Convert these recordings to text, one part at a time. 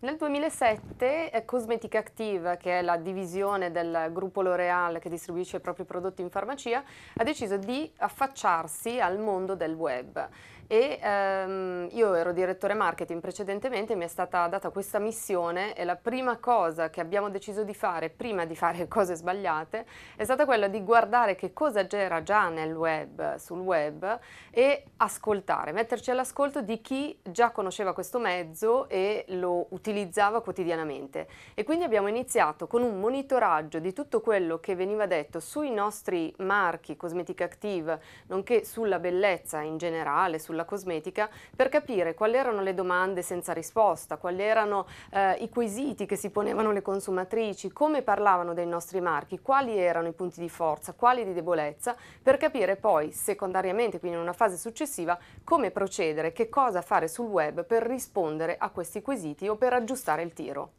Nel 2007 eh, Cosmetic Active, che è la divisione del gruppo L'Oreal che distribuisce i propri prodotti in farmacia, ha deciso di affacciarsi al mondo del web e ehm, io ero direttore marketing precedentemente, mi è stata data questa missione e la prima cosa che abbiamo deciso di fare, prima di fare cose sbagliate, è stata quella di guardare che cosa c'era già nel web, sul web e ascoltare, metterci all'ascolto di chi già conosceva questo mezzo e lo utilizzava utilizzava quotidianamente e quindi abbiamo iniziato con un monitoraggio di tutto quello che veniva detto sui nostri marchi Cosmetic Active, nonché sulla bellezza in generale, sulla cosmetica, per capire quali erano le domande senza risposta, quali erano eh, i quesiti che si ponevano le consumatrici, come parlavano dei nostri marchi, quali erano i punti di forza, quali di debolezza, per capire poi secondariamente, quindi in una fase successiva, come procedere, che cosa fare sul web per rispondere a questi quesiti o per aggiustare il tiro.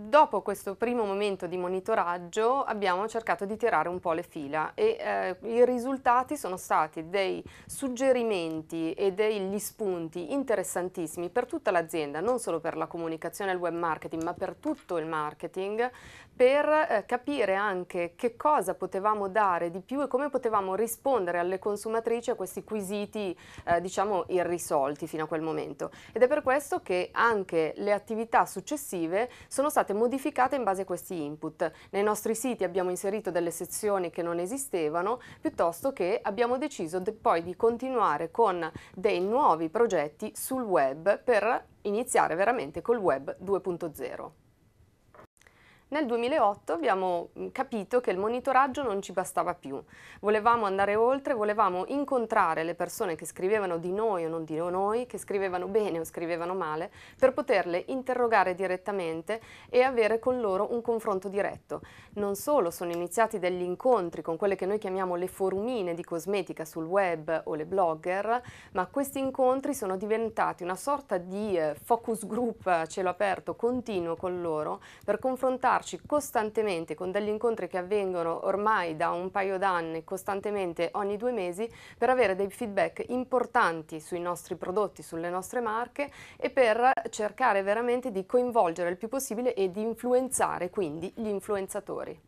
Dopo questo primo momento di monitoraggio abbiamo cercato di tirare un po' le fila e eh, i risultati sono stati dei suggerimenti e degli spunti interessantissimi per tutta l'azienda, non solo per la comunicazione e il web marketing, ma per tutto il marketing, per eh, capire anche che cosa potevamo dare di più e come potevamo rispondere alle consumatrici a questi quesiti, eh, diciamo, irrisolti fino a quel momento. Ed è per questo che anche le attività successive sono state state modificate in base a questi input. Nei nostri siti abbiamo inserito delle sezioni che non esistevano, piuttosto che abbiamo deciso poi di continuare con dei nuovi progetti sul web per iniziare veramente col web 2.0. Nel 2008 abbiamo mm, capito che il monitoraggio non ci bastava più, volevamo andare oltre, volevamo incontrare le persone che scrivevano di noi o non di noi, che scrivevano bene o scrivevano male, per poterle interrogare direttamente e avere con loro un confronto diretto. Non solo sono iniziati degli incontri con quelle che noi chiamiamo le forumine di cosmetica sul web o le blogger, ma questi incontri sono diventati una sorta di eh, focus group a cielo aperto continuo con loro per confrontare confrontarci costantemente con degli incontri che avvengono ormai da un paio d'anni, costantemente ogni due mesi, per avere dei feedback importanti sui nostri prodotti, sulle nostre marche e per cercare veramente di coinvolgere il più possibile e di influenzare quindi gli influenzatori.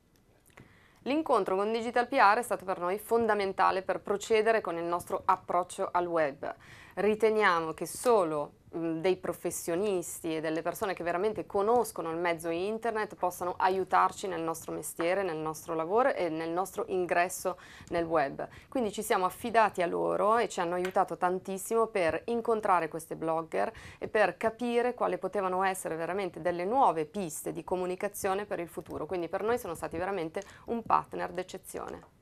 L'incontro con Digital PR è stato per noi fondamentale per procedere con il nostro approccio al web. Riteniamo che solo dei professionisti e delle persone che veramente conoscono il mezzo internet possano aiutarci nel nostro mestiere, nel nostro lavoro e nel nostro ingresso nel web. Quindi ci siamo affidati a loro e ci hanno aiutato tantissimo per incontrare queste blogger e per capire quali potevano essere veramente delle nuove piste di comunicazione per il futuro. Quindi per noi sono stati veramente un partner d'eccezione.